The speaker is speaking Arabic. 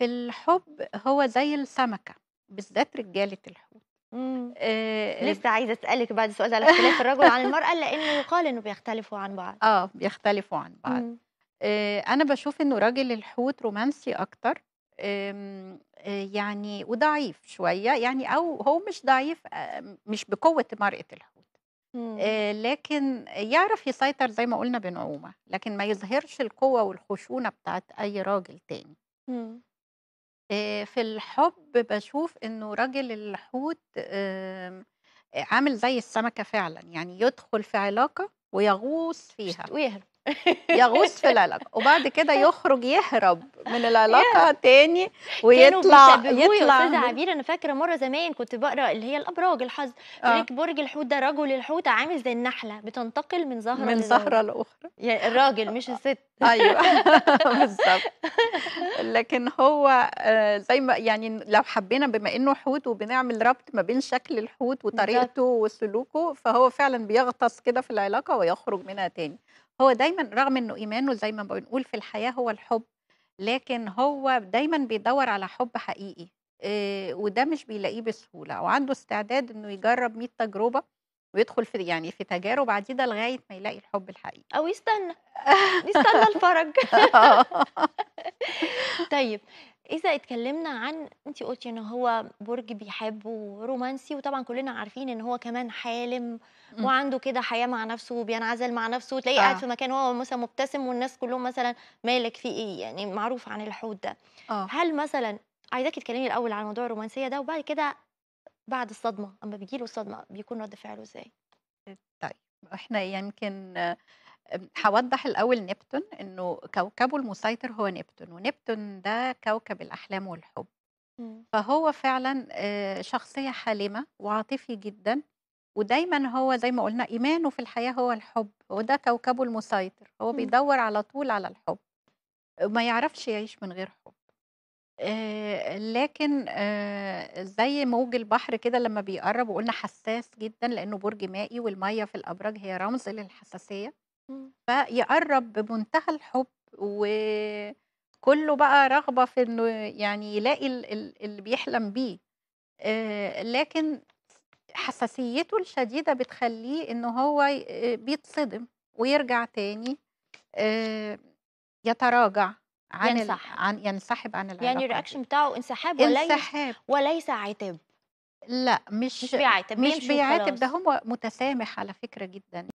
في الحب هو زي السمكة بالذات رجالة الحوت آه لسه عايزه اسالك بعد سؤال على اختلاف الرجل عن المراه لانه يقال انه بيختلفوا عن بعض اه بيختلفوا عن بعض آه انا بشوف انه راجل الحوت رومانسي اكتر آمم، يعني وضعيف شويه يعني او هو مش ضعيف مش بقوه مراه الحوت لكن يعرف يسيطر زي ما قلنا بنعومه لكن ما يظهرش القوه والخشونه بتاعت اي راجل تاني آه، في الحُب بشوف إنه راجل الحوت عامل زي السمكة فعلًا، يعني يدخل في علاقة ويغوص فيها. ويهرب يغوص في العلاقه وبعد كده يخرج يهرب من العلاقه تاني ويطلع يطلع استاذه عبير انا فاكره مره زمان كنت بقرا اللي هي الابراج الحظ آه. برج الحوت ده رجل الحوت عامل زي النحله بتنتقل من زهره من زهره لاخرى يعني الراجل مش الست ايوه بالظبط لكن هو آه، زي ما يعني لو حبينا بما انه حوت وبنعمل ربط ما بين شكل الحوت وطريقته وسلوكه فهو فعلا بيغطس كده في العلاقه ويخرج منها تاني هو دايما رغم إنه إيمانه زي ما بنقول في الحياة هو الحب، لكن هو دايما بيدوّر على حب حقيقي إيه وده مش بيلاقيه بسهولة وعنده استعداد إنه يجرّب 100 تجربة ويدخل في يعني في تجارب عديدة لغاية ما يلاقي الحب الحقيقي. أو يستنى، يستنى الفرج. آه. طيب إذا اتكلمنا عن أنت قلتي إن هو برج بيحب ورومانسي وطبعا كلنا عارفين إن هو كمان حالم وعنده كده حياة مع نفسه وبينعزل مع نفسه وتلاقيه آه. قاعد في مكان هو مثلا مبتسم والناس كلهم مثلا مالك في إيه يعني معروف عن الحوت ده آه. هل مثلا عايزاك تكلمي الأول عن موضوع الرومانسية ده وبعد كده بعد الصدمة أما بيجيله الصدمة بيكون رد فعله إزاي؟ طيب احنا يمكن هوضح الأول نبتون إنه كوكبه المسيطر هو نبتون ونبتون ده كوكب الأحلام والحب إمم. فهو فعلا شخصية حالمة وعاطفي جدا ودايما هو زي ما قلنا إيمانه في الحياة هو الحب وده كوكبه المسيطر هو إمم. بيدور على طول على الحب ما يعرفش يعيش من غير حب لكن زي موج البحر كده لما بيقرب وقلنا حساس جدا لانه برج مائي والميه في الابراج هي رمز للحساسيه فيقرّب بمنتهى الحب، وكُلّه بقى رغبة في إنه يعني يلاقي اللي بيحلم بيه، آه، لكن حساسيته الشديدة بتخلّيه إن هو بيتصدم ويرجع تاني آه، يتراجع عن ينسحب. عن ينسحب عن يعني العلاقة يعني الرياكشن بتاعه انسحاب وليس انسحاب. وليس عتاب. لأ، مش مش بيعاتب، مش بيعاتب، ده هو متسامح على فكرة جدًا.